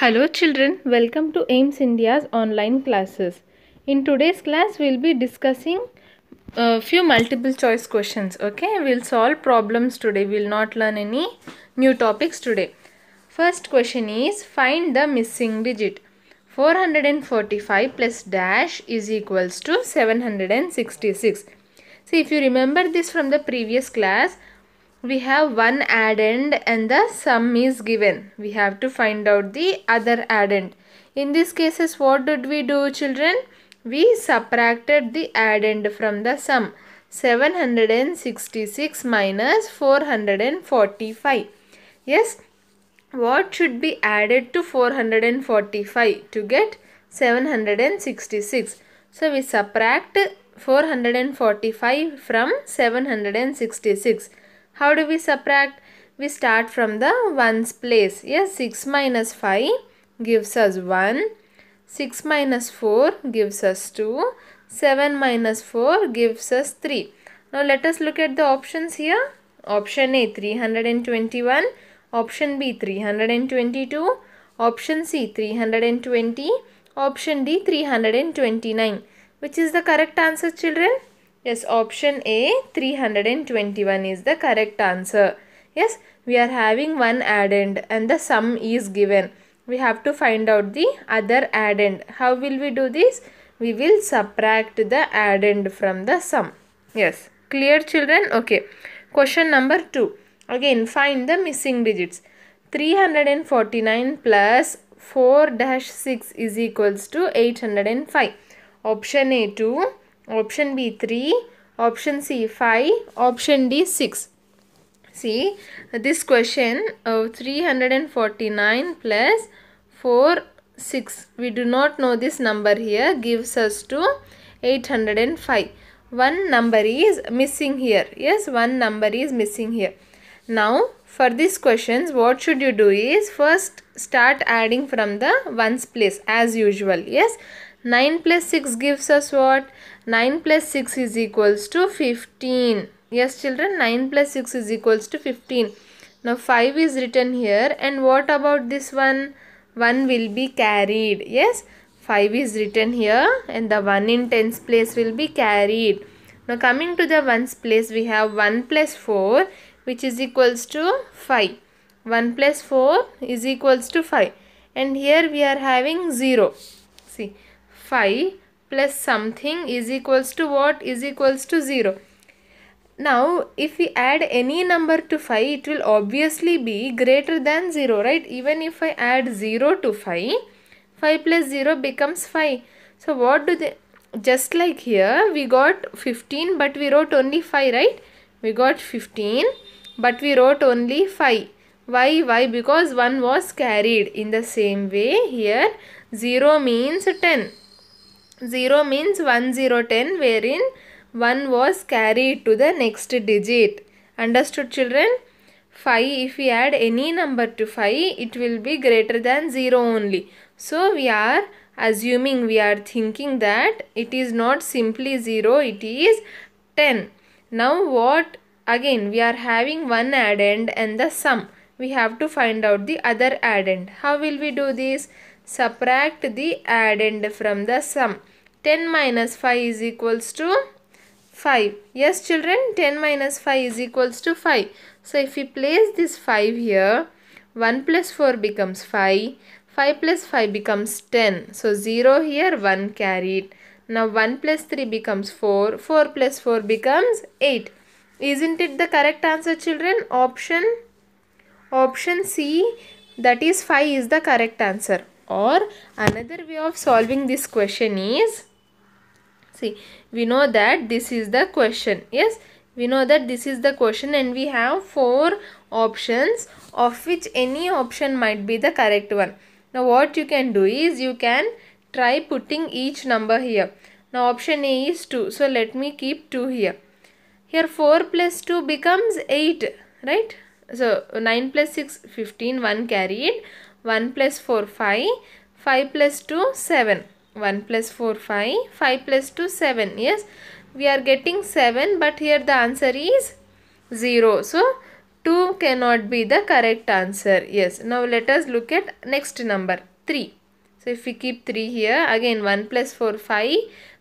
Hello children, welcome to AIMS India's online classes. In today's class, we'll be discussing a uh, few multiple choice questions. Okay, we'll solve problems today. We'll not learn any new topics today. First question is find the missing digit. 445 plus dash is equals to 766. See, if you remember this from the previous class, we have one addend and the sum is given. We have to find out the other addend. In these cases, what did we do children? We subtracted the addend from the sum. 766 minus 445. Yes, what should be added to 445 to get 766? So, we subtract 445 from 766. How do we subtract? We start from the 1's place. Yes, 6 minus 5 gives us 1. 6 minus 4 gives us 2. 7 minus 4 gives us 3. Now let us look at the options here. Option A 321, option B 322, option C 320, option D 329. Which is the correct answer children? Yes, option A 321 is the correct answer. Yes, we are having one addend and the sum is given. We have to find out the other addend. How will we do this? We will subtract the addend from the sum. Yes, clear children? Okay. Question number 2. Again, find the missing digits. 349 plus 4 dash 6 is equals to 805. Option A 2. Option B 3, option C 5, option D 6. See this question of 349 plus 4 6. We do not know this number here gives us to 805. One number is missing here. Yes, one number is missing here. Now for these questions what should you do is first start adding from the ones place as usual. Yes, 9 plus 6 gives us what? 9 plus 6 is equals to 15. Yes children, 9 plus 6 is equals to 15. Now 5 is written here and what about this one? 1 will be carried. Yes, 5 is written here and the 1 in tens place will be carried. Now coming to the 1's place we have 1 plus 4 which is equals to 5. 1 plus 4 is equals to 5 and here we are having 0. See 5 plus something is equals to what is equals to 0. Now, if we add any number to 5, it will obviously be greater than 0, right? Even if I add 0 to 5, 5 plus 0 becomes 5. So, what do they, just like here, we got 15 but we wrote only 5, right? We got 15 but we wrote only 5. Why? Why? Because 1 was carried. In the same way, here 0 means 10. 0 means 1010 wherein 1 was carried to the next digit. Understood children? 5 if we add any number to 5 it will be greater than 0 only. So we are assuming we are thinking that it is not simply 0 it is 10. Now what again we are having one addend and the sum. We have to find out the other addend. How will we do this? subtract the addend from the sum. 10 minus 5 is equals to 5. Yes children 10 minus 5 is equals to 5. So if we place this 5 here 1 plus 4 becomes 5. 5 plus 5 becomes 10. So 0 here 1 carried. Now 1 plus 3 becomes 4. 4 plus 4 becomes 8. Isn't it the correct answer children? Option option C that is 5 is the correct answer or another way of solving this question is see we know that this is the question yes we know that this is the question and we have four options of which any option might be the correct one now what you can do is you can try putting each number here now option a is 2 so let me keep 2 here here 4 plus 2 becomes 8 right so 9 plus 6 15 1 carried 1 plus 4, 5. 5 plus 2, 7. 1 plus 4, 5. 5 plus 2, 7. Yes, we are getting 7 but here the answer is 0. So, 2 cannot be the correct answer. Yes, now let us look at next number 3. So, if we keep 3 here, again 1 plus 4, 5.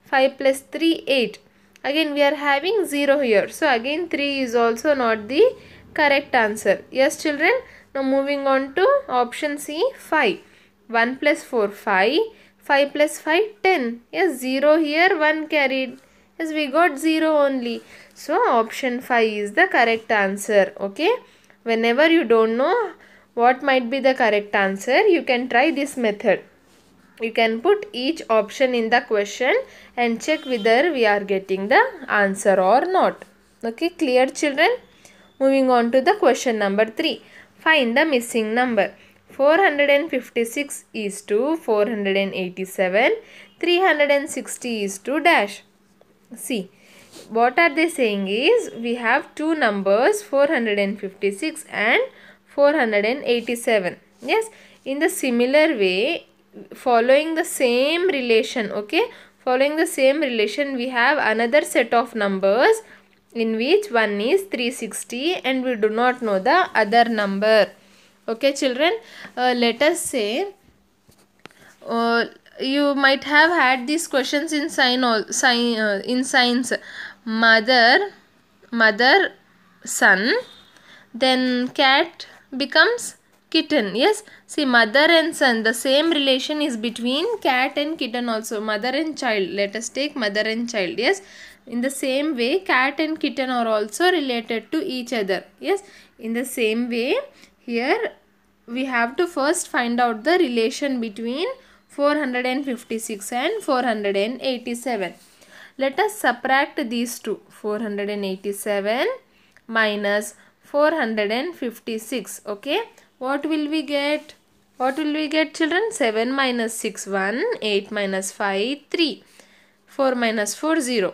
5 plus 3, 8. Again, we are having 0 here. So, again 3 is also not the correct answer. Yes, children? Now moving on to option C 5. 1 plus 4 5. 5 plus 5 10. Yes 0 here 1 carried. Yes we got 0 only. So option 5 is the correct answer. Okay. Whenever you don't know what might be the correct answer you can try this method. You can put each option in the question and check whether we are getting the answer or not. Okay clear children. Moving on to the question number 3. Find the missing number. 456 is to 487. 360 is to dash. See, what are they saying is we have two numbers 456 and 487. Yes, in the similar way, following the same relation, okay, following the same relation, we have another set of numbers in which 1 is 360 and we do not know the other number. Okay children, uh, let us say uh, you might have had these questions in sign all sign uh, in science mother mother son then cat becomes kitten yes see mother and son the same relation is between cat and kitten also mother and child let us take mother and child yes in the same way, cat and kitten are also related to each other. Yes, in the same way, here we have to first find out the relation between 456 and 487. Let us subtract these two. 487 minus 456. Okay. What will we get? What will we get children? 7 minus 6, 1. 8 minus 5, 3. 4 minus 4, 0.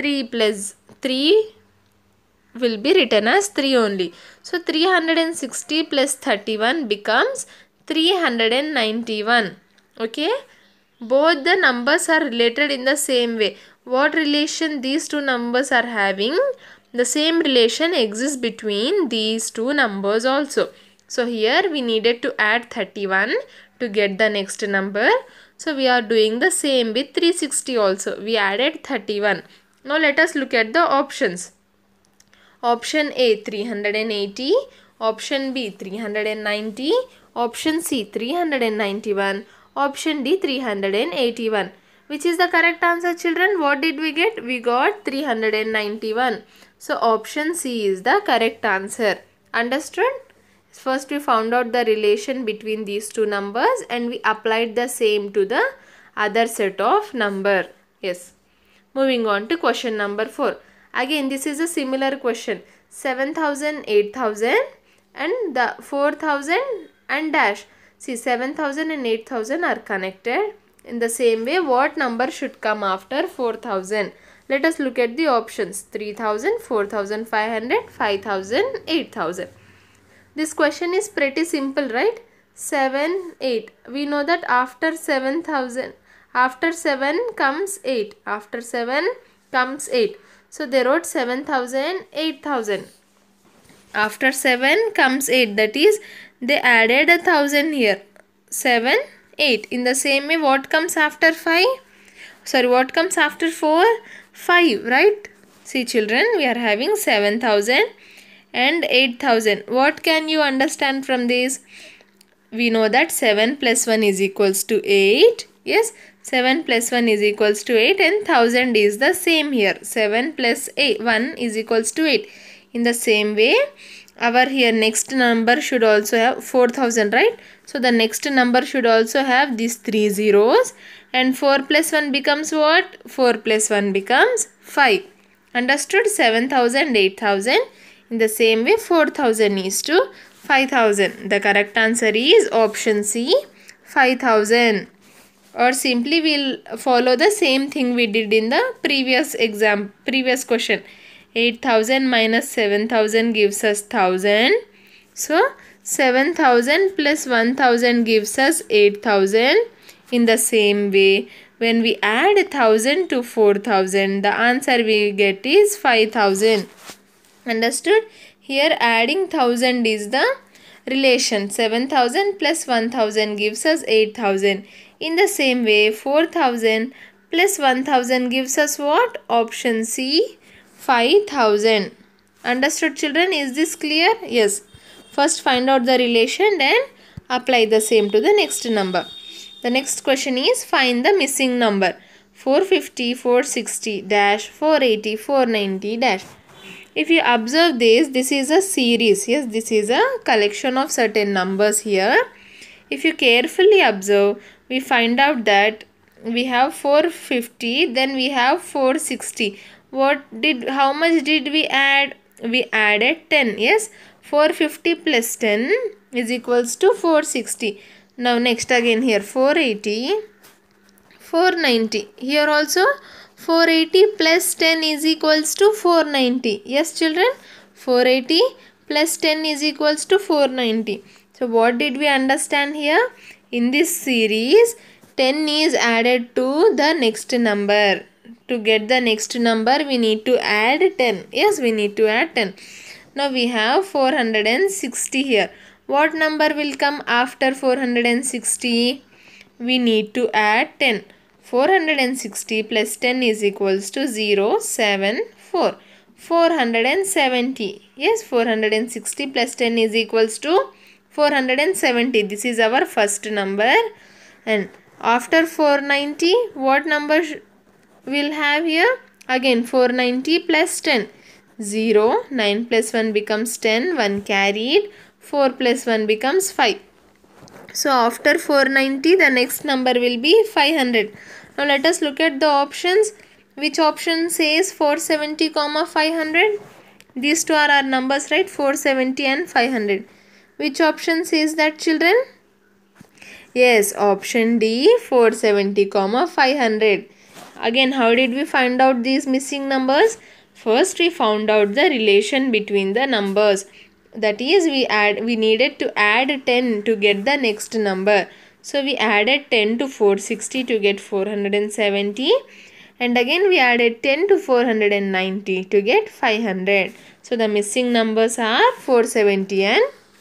3 plus 3 will be written as 3 only. So 360 plus 31 becomes 391. Okay. Both the numbers are related in the same way. What relation these two numbers are having? The same relation exists between these two numbers also. So here we needed to add 31 to get the next number. So we are doing the same with 360 also. We added 31. Now let us look at the options. Option A 380, option B 390, option C 391, option D 381. Which is the correct answer children? What did we get? We got 391. So option C is the correct answer. Understood? First we found out the relation between these two numbers and we applied the same to the other set of number. Yes. Moving on to question number 4. Again, this is a similar question. 7,000, 8,000 and the 4,000 and dash. See, 7,000 and 8,000 are connected. In the same way, what number should come after 4,000? Let us look at the options. 3,000, 4,500, 5,000, 8,000. This question is pretty simple, right? 7, 8. We know that after 7,000, after 7 comes 8. After 7 comes 8. So they wrote 7000, 8000. After 7 comes 8. That is they added a 1000 here. 7, 8. In the same way what comes after 5? Sorry what comes after 4? 5 right? See children we are having 7000 and 8000. What can you understand from this? We know that 7 plus 1 is equals to 8. Yes, 7 plus 1 is equals to 8 and 1000 is the same here. 7 plus 8, 1 is equals to 8. In the same way, our here next number should also have 4000 right so the next number should also have these three zeros and 4 plus 1 becomes what 4 plus 1 becomes 5 understood 7000 8000 in the same way 4000 is to 5000 the correct answer is option c 5000 or simply we'll follow the same thing we did in the previous exam previous question 8000 minus 7000 gives us 1000 so 7000 plus 1000 gives us 8000 in the same way when we add 1000 to 4000 the answer we get is 5000 understood here adding 1000 is the relation 7000 plus 1000 gives us 8000 in the same way, 4000 plus 1000 gives us what? Option C, 5000. Understood children? Is this clear? Yes. First find out the relation then apply the same to the next number. The next question is find the missing number. 450, 460 dash, 480, 490 dash. If you observe this, this is a series. Yes, this is a collection of certain numbers here. If you carefully observe, we find out that we have 450 then we have 460 what did how much did we add we added 10 yes 450 plus 10 is equals to 460 now next again here 480 490 here also 480 plus 10 is equals to 490 yes children 480 plus 10 is equals to 490 so what did we understand here in this series, 10 is added to the next number. To get the next number, we need to add 10. Yes, we need to add 10. Now we have 460 here. What number will come after 460? We need to add 10. 460 plus 10 is equals to 0, 7, 4. 470. Yes, 460 plus 10 is equals to 470 this is our first number and after 490 what number will have here again 490 plus 10 0 9 plus 1 becomes 10 1 carried 4 plus 1 becomes 5 so after 490 the next number will be 500 now let us look at the options which option says 470 comma 500 these two are our numbers right 470 and 500 which option says that children? Yes, option D 470 comma 500. Again, how did we find out these missing numbers? First, we found out the relation between the numbers. That is, we add we needed to add 10 to get the next number. So, we added 10 to 460 to get 470 and again we added 10 to 490 to get 500. So the missing numbers are 470 and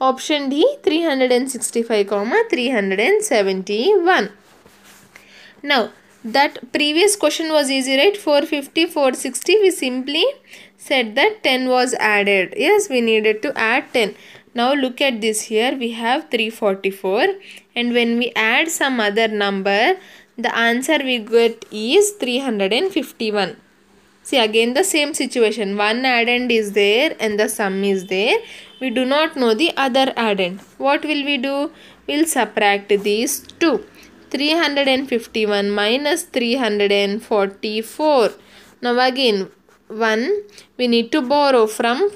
Option D 365, comma 371. Now that previous question was easy right 450 460 we simply said that 10 was added yes we needed to add 10 now look at this here we have 344 and when we add some other number the answer we get is 351 See again the same situation. One addend is there and the sum is there. We do not know the other addend. What will we do? We'll subtract these two. 351 minus 344. Now again 1 we need to borrow from 5.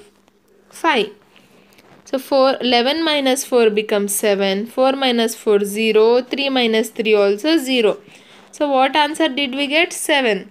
So 4, 11 minus 4 becomes 7. 4 minus 4 0. 3 minus 3 also 0. So what answer did we get? 7.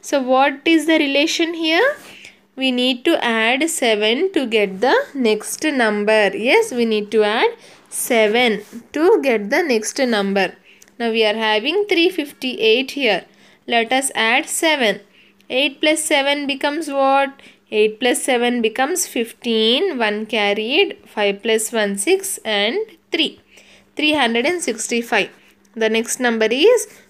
So what is the relation here? We need to add 7 to get the next number. Yes, we need to add 7 to get the next number. Now we are having 358 here. Let us add 7. 8 plus 7 becomes what? 8 plus 7 becomes 15, 1 carried, 5 plus 1, 6 and 3. 365. The next number is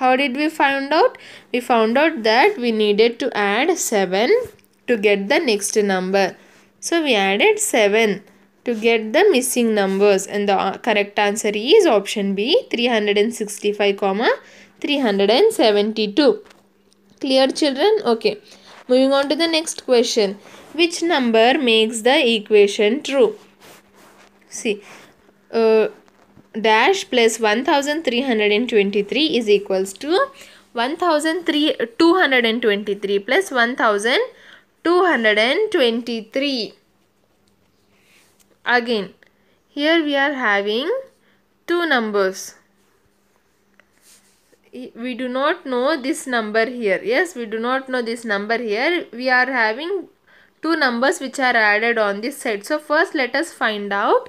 How did we find out? We found out that we needed to add 7 to get the next number. So we added 7 to get the missing numbers and the uh, correct answer is option B 365 comma 372. Clear children? Okay. Moving on to the next question. Which number makes the equation true? See, uh, dash plus 1323 is equals to 1223 plus 1223. Again, here we are having two numbers. We do not know this number here. Yes, we do not know this number here. We are having two numbers which are added on this side. So, first let us find out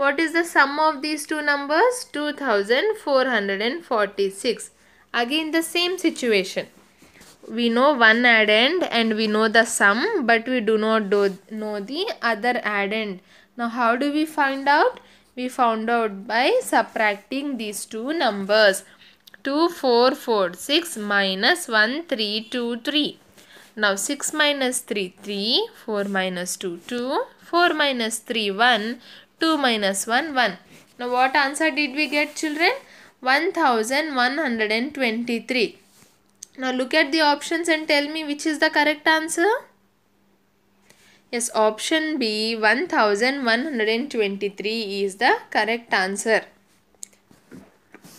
What is the sum of these two numbers? 2446. Again the same situation. We know one addend and we know the sum but we do not do, know the other addend. Now how do we find out? We found out by subtracting these two numbers. 2446 minus 1323. Now 6 minus 3, 3, 4 minus 2, 2, 4 minus 3, 1, 2 minus 1, 1. Now what answer did we get children? 1123. Now look at the options and tell me which is the correct answer. Yes, option B 1123 is the correct answer.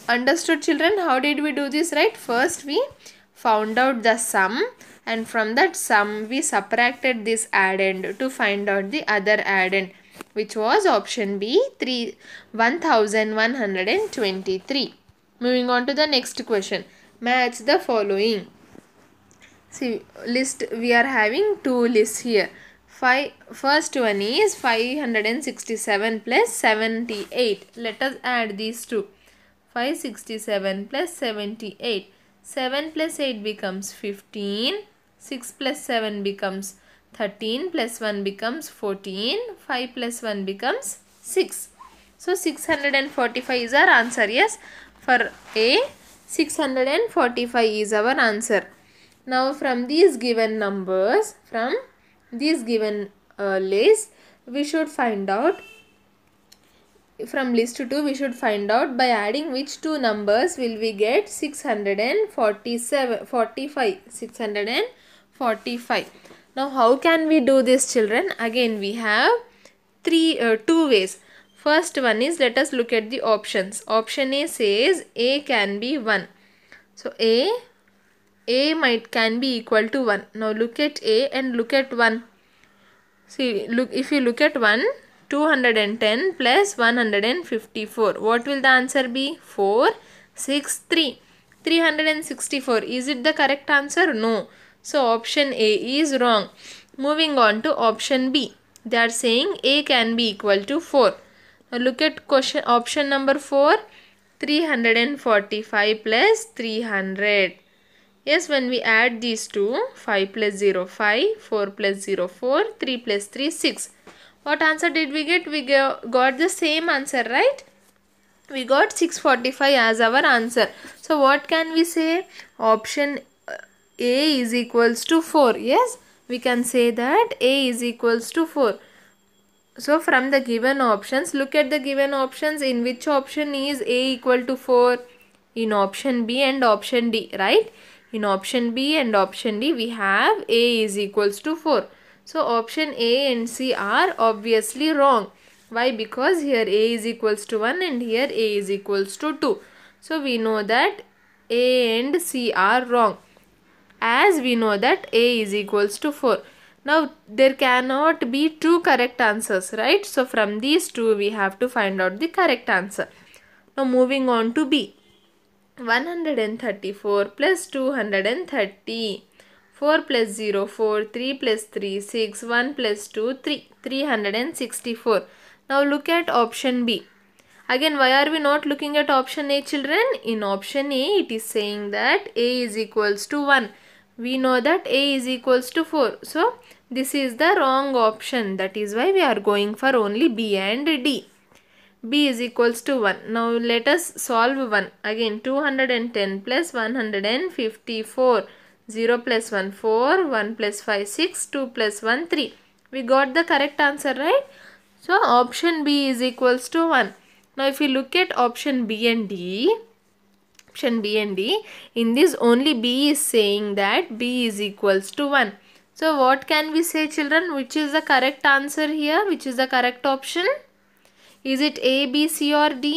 Understood children, how did we do this right? First we found out the sum and from that sum we subtracted this addend to find out the other addend which was option B 3 1123. Moving on to the next question. Match the following. See list we are having two lists here. Five, first one is 567 plus 78. Let us add these two. 567 plus 78. 7 plus 8 becomes 15. 6 plus 7 becomes 13 plus 1 becomes 14. 5 plus 1 becomes 6. So 645 is our answer. Yes. For A, 645 is our answer. Now from these given numbers, from these given uh, list, we should find out from list 2 we should find out by adding which two numbers will we get 647 45 645 now how can we do this children? Again we have three uh, two ways. First one is let us look at the options. Option A says A can be 1. So A A might can be equal to 1. Now look at A and look at 1. See look if you look at 1 210 plus 154. What will the answer be? 4 6 3. 364. Is it the correct answer? No. So option A is wrong. Moving on to option B. They are saying A can be equal to 4. Now look at question option number 4. 345 plus 300. Yes, when we add these two, 5 plus 0, 5, 4 plus 0, 4, 3 plus 3, 6. What answer did we get? We got the same answer, right? We got 645 as our answer. So, what can we say? Option a is equals to 4. Yes, we can say that A is equals to 4. So from the given options, look at the given options. In which option is A equal to 4? In option B and option D, right? In option B and option D, we have A is equals to 4. So option A and C are obviously wrong. Why? Because here A is equals to 1 and here A is equals to 2. So we know that A and C are wrong as we know that A is equals to 4. Now there cannot be two correct answers right. So from these two we have to find out the correct answer. Now moving on to B. 134 plus 230. 4 plus 0 4 3 plus 3 6 1 plus 2 3 364 now look at option b again why are we not looking at option a children in option a it is saying that a is equals to 1 we know that A is equals to 4. So, this is the wrong option. That is why we are going for only B and D. B is equals to 1. Now, let us solve 1. Again, 210 plus 154. 0 plus 1, 4. 1 plus 5, 6. 2 plus 1, 3. We got the correct answer, right? So, option B is equals to 1. Now, if you look at option B and D, Option B and D. In this only B is saying that B is equals to 1. So what can we say children? Which is the correct answer here? Which is the correct option? Is it A, B, C or D?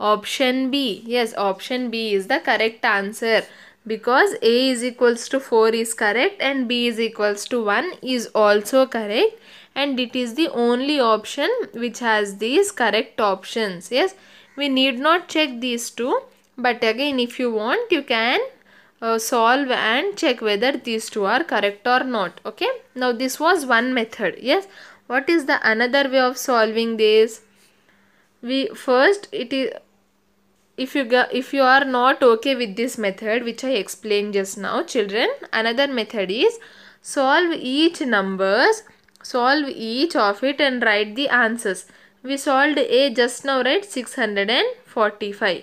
Option B. Yes, option B is the correct answer because A is equals to 4 is correct and B is equals to 1 is also correct and it is the only option which has these correct options. Yes, we need not check these two but again if you want you can uh, solve and check whether these two are correct or not. Okay. Now this was one method. Yes. What is the another way of solving this? We first it is if you go, if you are not okay with this method which I explained just now children another method is solve each numbers solve each of it and write the answers we solved a just now right 645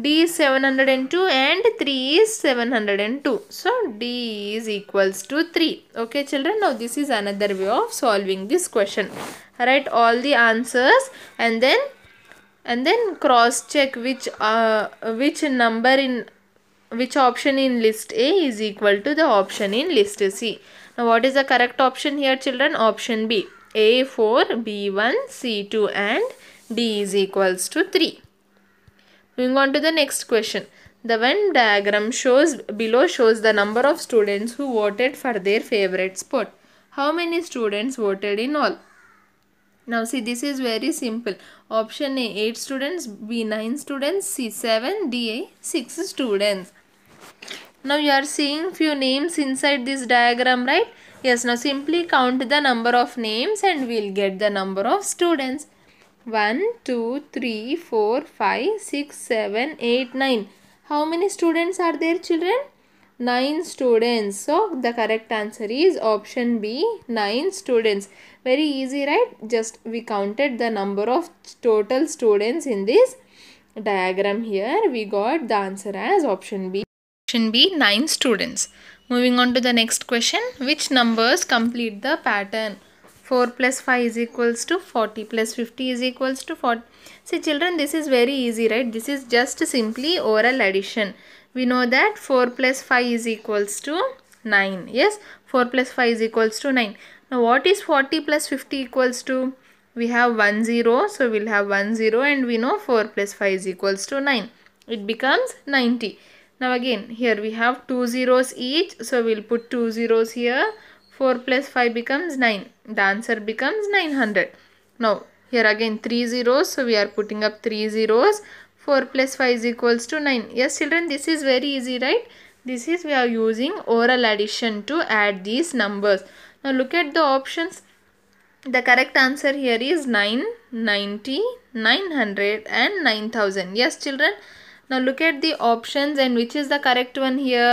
D is 702 and 3 is 702. So, D is equals to 3. Okay children, now this is another way of solving this question. Write all the answers and then and then cross check which uh, which number in which option in list A is equal to the option in list C. Now what is the correct option here children? Option B. A4, B1, C2 and D is equals to 3. Moving on to the next question. The Venn diagram shows below shows the number of students who voted for their favorite sport. How many students voted in all? Now see this is very simple. Option A 8 students, B 9 students, C 7, D 6 students. Now you are seeing few names inside this diagram right? Yes, now simply count the number of names and we will get the number of students. 1, 2, 3, 4, 5, 6, 7, 8, 9. How many students are there children? 9 students. So, the correct answer is option B, 9 students. Very easy, right? Just we counted the number of total students in this diagram here. We got the answer as option B. Option B, 9 students. Moving on to the next question. Which numbers complete the pattern? 4 plus 5 is equals to 40 plus 50 is equals to 40. See children this is very easy right. This is just simply oral addition. We know that 4 plus 5 is equals to 9. Yes 4 plus 5 is equals to 9. Now what is 40 plus 50 equals to? We have 1 0 so we'll have 1 0 and we know 4 plus 5 is equals to 9. It becomes 90. Now again here we have two zeros each so we'll put two zeros here 4 plus 5 becomes 9. The answer becomes 900. Now, here again 3 zeros. So, we are putting up 3 zeros. 4 plus 5 is equals to 9. Yes, children, this is very easy, right? This is we are using oral addition to add these numbers. Now, look at the options. The correct answer here is 9, 90, 900 and 9000. Yes, children. Now, look at the options and which is the correct one here?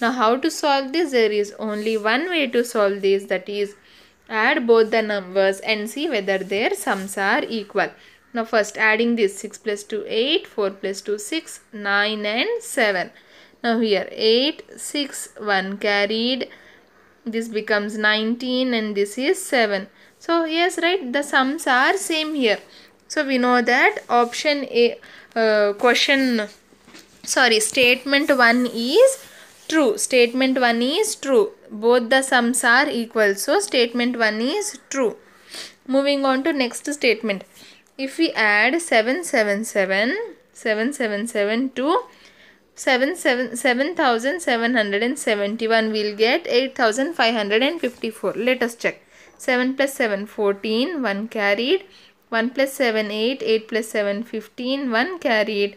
Now how to solve this? There is only one way to solve this that is add both the numbers and see whether their sums are equal. Now first adding this 6 plus 2 8, 4 plus 2 6, 9 and 7. Now here 8, 6, 1 carried. This becomes 19 and this is 7. So yes right the sums are same here. So we know that option A uh, question sorry statement 1 is true. Statement 1 is true. Both the sums are equal. So, statement 1 is true. Moving on to next statement. If we add 777, 777 to 7771 we will get 8554. Let us check. 7 plus 7 14, 1 carried. 1 plus 7 8, 8 plus 7 15, 1 carried.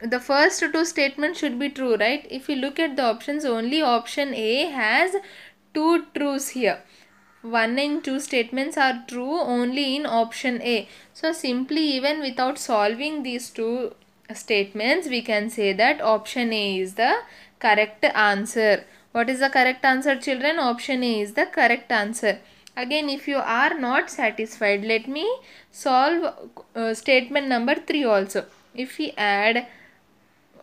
the first two statements should be true right if you look at the options only option a has two truths here one and two statements are true only in option a so simply even without solving these two statements we can say that option a is the correct answer what is the correct answer children option a is the correct answer again if you are not satisfied let me solve uh, statement number 3 also if we add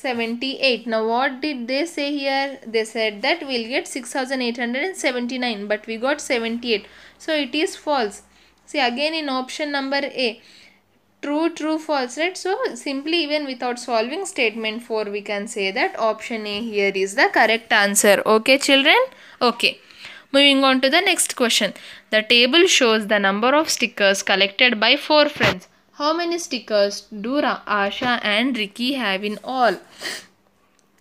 78 now what did they say here they said that we'll get 6879 but we got 78 so it is false see again in option number a true true false right so simply even without solving statement 4 we can say that option a here is the correct answer okay children okay moving on to the next question the table shows the number of stickers collected by four friends how many stickers do Asha and Ricky have in all?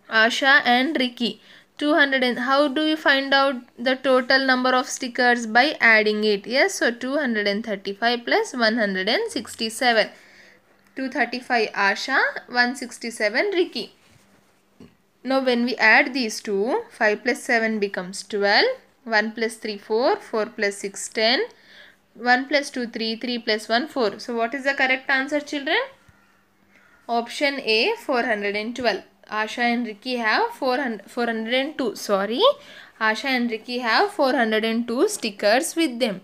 Asha and Ricky. 200 and how do we find out the total number of stickers by adding it yes so 235 plus 167 235 asha 167 ricky now when we add these two 5 plus 7 becomes 12 1 plus 3 4 4 plus 6 10 1 plus 2 3 3 plus 1 4 so what is the correct answer children option a 412 asha and ricky have 402 sorry asha and ricky have 402 stickers with them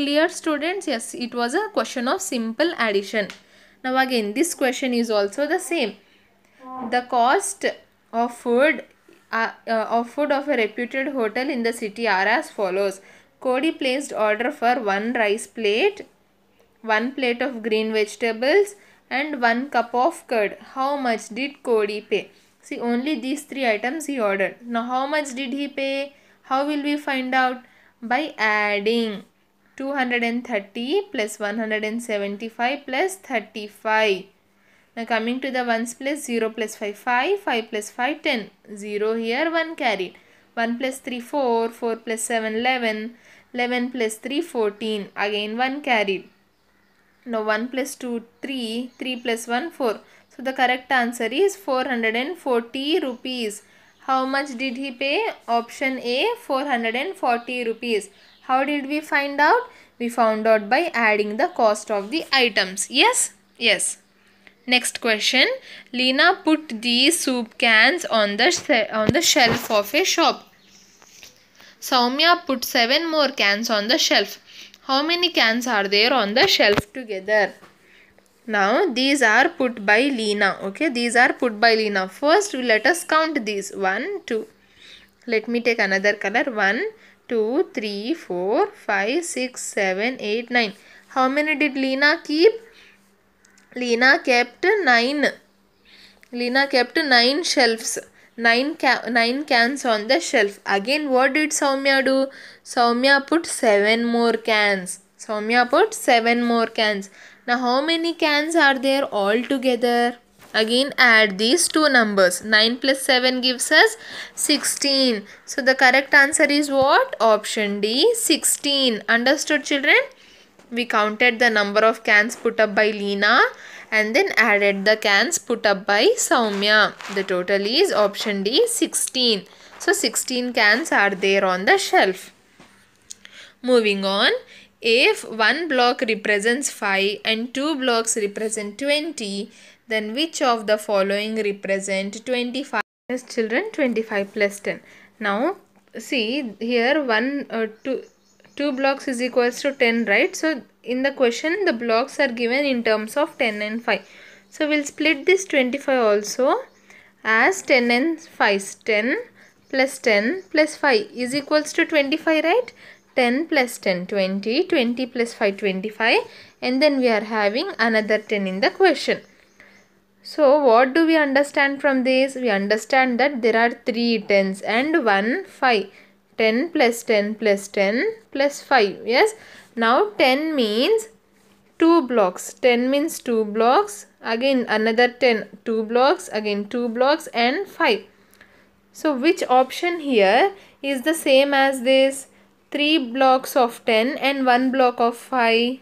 clear students yes it was a question of simple addition now again this question is also the same the cost of food uh, uh, of food of a reputed hotel in the city are as follows Cody placed order for 1 rice plate, 1 plate of green vegetables and 1 cup of curd. How much did Cody pay? See only these 3 items he ordered. Now how much did he pay? How will we find out? By adding 230 plus 175 plus 35. Now coming to the 1's place 0 plus 5 5, 5 plus 5 10. 0 here 1 carried. 1 plus 3 4, 4 plus 7 11. 11 plus 3 14 again 1 carried now 1 plus 2 3 3 plus 1 4 so the correct answer is 440 rupees how much did he pay option a 440 rupees how did we find out we found out by adding the cost of the items yes yes Next question. Lena put these soup cans on the, on the shelf of a shop. Soumya put seven more cans on the shelf. How many cans are there on the shelf together? Now these are put by Lena. Okay, these are put by Lena. First let us count these. 1, 2. Let me take another color. One, two, three, four, five, six, seven, eight, nine. How many did Lena keep? Lena kept 9. Lena kept 9 shelves nine, ca- nine cans on the shelf. Again, what did Soumya do? Soumya put seven more cans. Soumya put seven more cans. Now, how many cans are there all together? Again, add these two numbers. 9 plus 7 gives us 16. So, the correct answer is what? Option D, 16. Understood, children? We counted the number of cans put up by Lena and then added the cans put up by Soumya. The total is option D 16. So 16 cans are there on the shelf. Moving on. If one block represents 5 and two blocks represent 20, then which of the following represent 25? Yes, children 25 plus 10. Now see here 1 uh, 2 2 blocks is equals to 10 right so in the question the blocks are given in terms of 10 and 5 so we'll split this 25 also as 10 and 5 10 plus 10 plus 5 is equals to 25 right 10 plus 10 20 20 plus 5 25 and then we are having another 10 in the question so what do we understand from this we understand that there are three tens and one 5 10 plus 10 plus 10 plus 5 yes now 10 means 2 blocks. 10 means 2 blocks. Again another 10, 2 blocks. Again 2 blocks and 5. So which option here is the same as this? 3 blocks of 10 and 1 block of 5.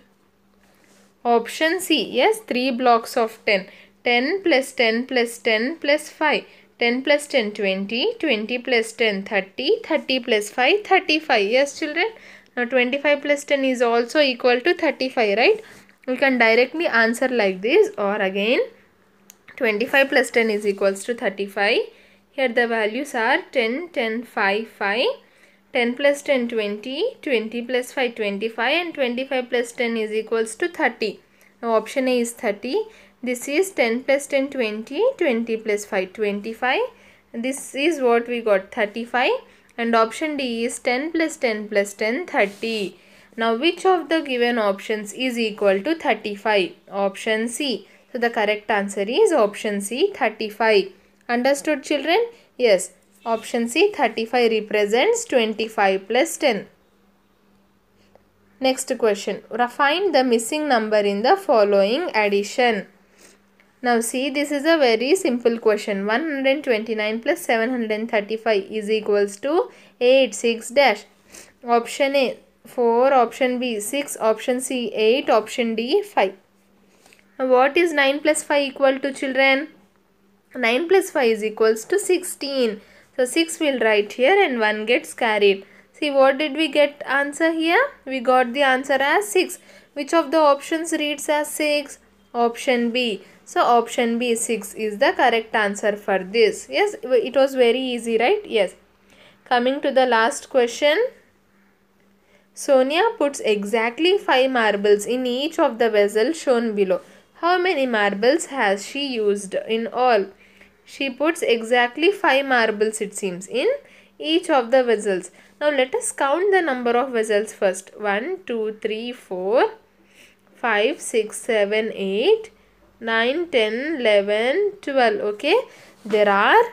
Option C. Yes, 3 blocks of 10. 10 plus 10 plus 10 plus 5. 10 plus 10 20 20 plus 10 30 30 plus 5 35 yes children now 25 plus 10 is also equal to 35, right? We can directly answer like this or again 25 plus 10 is equals to 35. Here the values are 10, 10, 5, 5. 10 plus 10, 20. 20 plus 5, 25. And 25 plus 10 is equals to 30. Now option A is 30. This is 10 plus 10, 20. 20 plus 5, 25. This is what we got 35 and option D is 10 plus 10 plus 10 30. Now which of the given options is equal to 35? Option C. So the correct answer is option C 35. Understood children? Yes. Option C 35 represents 25 plus 10. Next question. Find the missing number in the following addition. Now see this is a very simple question. 129 plus 735 is equals to 8, 6 dash. Option A 4, option B 6, option C 8, option D 5. Now what is 9 plus 5 equal to children? 9 plus 5 is equals to 16. So 6 will write here and 1 gets carried. See what did we get answer here? We got the answer as 6. Which of the options reads as 6? Option B. So option B 6 is the correct answer for this. Yes, it was very easy, right? Yes. Coming to the last question. Sonia puts exactly 5 marbles in each of the vessels shown below. How many marbles has she used in all? She puts exactly 5 marbles it seems in each of the vessels. Now let us count the number of vessels first. 1, 2, 3, 4, 5, 6, 7, 8, 9, 10, 11, 12. Okay. There are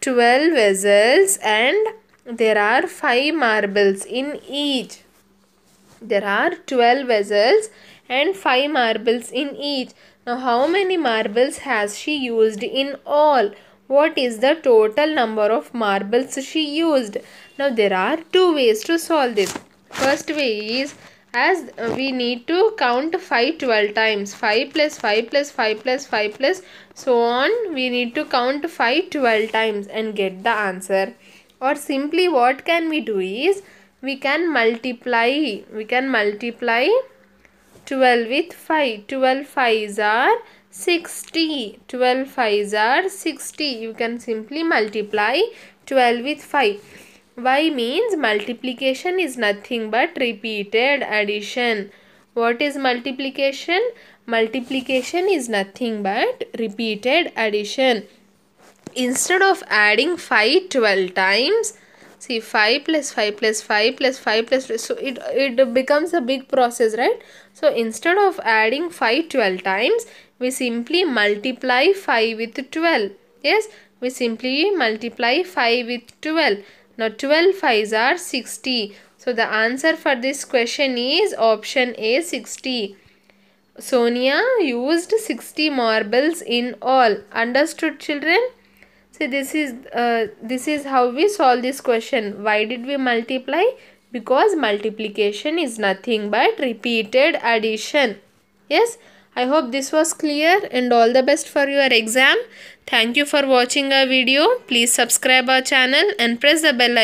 12 vessels and there are 5 marbles in each. There are 12 vessels and 5 marbles in each. Now how many marbles has she used in all? What is the total number of marbles she used? Now there are two ways to solve this. First way is as we need to count 5 12 times 5 plus 5 plus 5 plus 5 plus so on we need to count 5 12 times and get the answer or simply what can we do is we can multiply we can multiply 12 with 5 12 5s are 60 12 5s are 60 you can simply multiply 12 with 5 Y means multiplication is nothing but repeated addition. What is multiplication? Multiplication is nothing but repeated addition. Instead of adding 5 12 times, see 5 plus 5 plus 5 plus 5 plus, so it, it becomes a big process, right? So instead of adding 5 12 times, we simply multiply 5 with 12. Yes, we simply multiply 5 with 12. Now 12 5s are 60. So the answer for this question is option A 60. Sonia used 60 marbles in all. Understood children? So this is uh, this is how we solve this question. Why did we multiply? Because multiplication is nothing but repeated addition. Yes, I hope this was clear and all the best for your exam. Thank you for watching our video. Please subscribe our channel and press the bell icon.